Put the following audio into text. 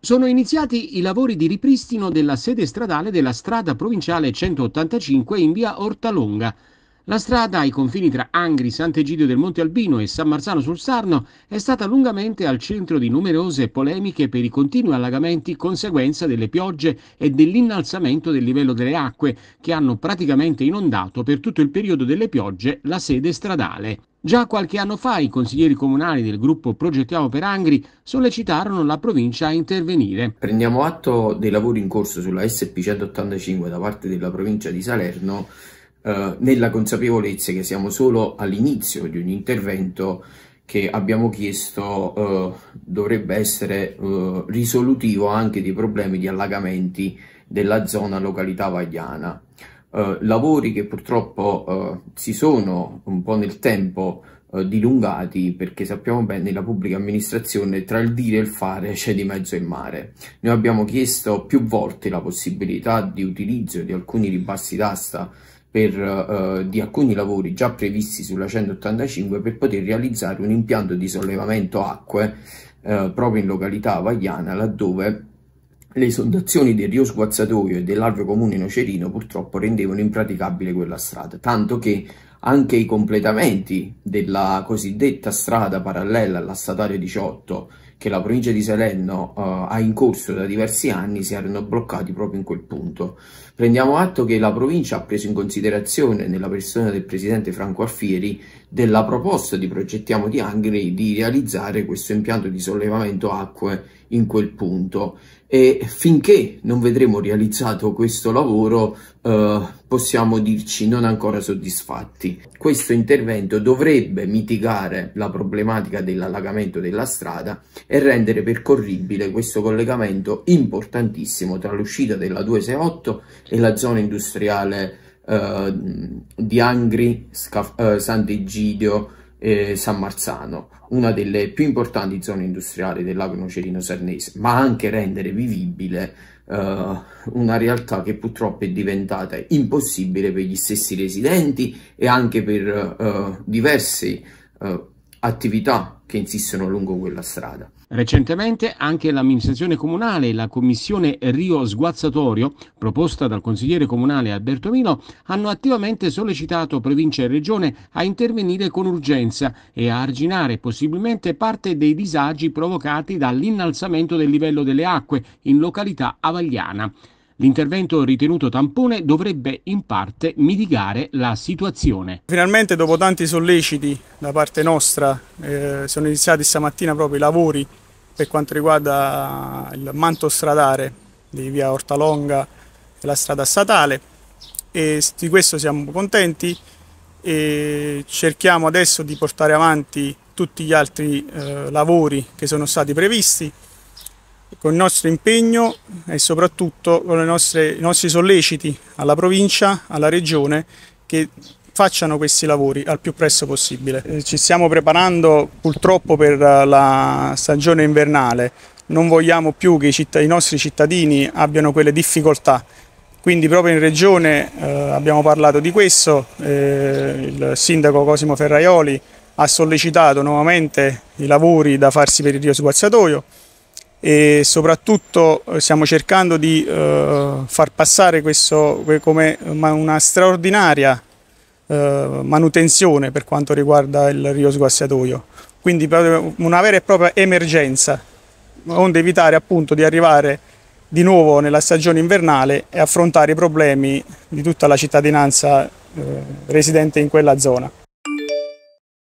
sono iniziati i lavori di ripristino della sede stradale della strada provinciale 185 in via Ortalonga, la strada ai confini tra Angri, Sant'Egidio del Monte Albino e San Marzano sul Sarno è stata lungamente al centro di numerose polemiche per i continui allagamenti conseguenza delle piogge e dell'innalzamento del livello delle acque che hanno praticamente inondato per tutto il periodo delle piogge la sede stradale. Già qualche anno fa i consiglieri comunali del gruppo Progettiamo per Angri sollecitarono la provincia a intervenire. Prendiamo atto dei lavori in corso sulla SP 185 da parte della provincia di Salerno eh, nella consapevolezza che siamo solo all'inizio di un intervento che abbiamo chiesto eh, dovrebbe essere eh, risolutivo anche dei problemi di allagamenti della zona località vagliana. Eh, lavori che purtroppo eh, si sono un po' nel tempo dilungati perché sappiamo bene nella pubblica amministrazione tra il dire e il fare c'è di mezzo il mare. Noi abbiamo chiesto più volte la possibilità di utilizzo di alcuni ribassi d'asta per, eh, di alcuni lavori già previsti sulla 185 per poter realizzare un impianto di sollevamento acque eh, proprio in località Vagliana laddove le esondazioni del rio Sguazzatoio e dell'alveo comune Nocerino purtroppo rendevano impraticabile quella strada, tanto che anche i completamenti della cosiddetta strada parallela alla statale 18 che la provincia di Salerno uh, ha in corso da diversi anni si erano bloccati proprio in quel punto. Prendiamo atto che la provincia ha preso in considerazione, nella persona del presidente Franco Alfieri, della proposta di Progettiamo di Angri di realizzare questo impianto di sollevamento acque in quel punto e finché non vedremo realizzato questo lavoro eh, possiamo dirci non ancora soddisfatti. Questo intervento dovrebbe mitigare la problematica dell'allagamento della strada e rendere percorribile questo collegamento importantissimo tra l'uscita della 268 e la zona industriale eh, di Angri, Scaf eh, Sant'Egidio, e San Marzano, una delle più importanti zone industriali del lago Nocerino Sarnese, ma anche rendere vivibile eh, una realtà che purtroppo è diventata impossibile per gli stessi residenti e anche per eh, diversi eh, attività che insistono lungo quella strada. Recentemente anche l'amministrazione comunale e la commissione Rio Sguazzatorio, proposta dal consigliere comunale Alberto Mino, hanno attivamente sollecitato provincia e regione a intervenire con urgenza e a arginare possibilmente parte dei disagi provocati dall'innalzamento del livello delle acque in località avagliana. L'intervento ritenuto tampone dovrebbe in parte mitigare la situazione. Finalmente dopo tanti solleciti da parte nostra eh, sono iniziati stamattina proprio i lavori per quanto riguarda il manto stradale di via Ortalonga e la strada statale e di questo siamo contenti e cerchiamo adesso di portare avanti tutti gli altri eh, lavori che sono stati previsti con il nostro impegno e soprattutto con nostre, i nostri solleciti alla provincia, alla regione che facciano questi lavori al più presto possibile. Eh, ci stiamo preparando purtroppo per la stagione invernale, non vogliamo più che i, citt i nostri cittadini abbiano quelle difficoltà quindi proprio in regione eh, abbiamo parlato di questo, eh, il sindaco Cosimo Ferraioli ha sollecitato nuovamente i lavori da farsi per il rio Sguazzatoio, e soprattutto eh, stiamo cercando di eh, far passare questo come una straordinaria eh, manutenzione per quanto riguarda il rio sguassiatoio, quindi una vera e propria emergenza, onde evitare appunto di arrivare di nuovo nella stagione invernale e affrontare i problemi di tutta la cittadinanza residente in quella zona.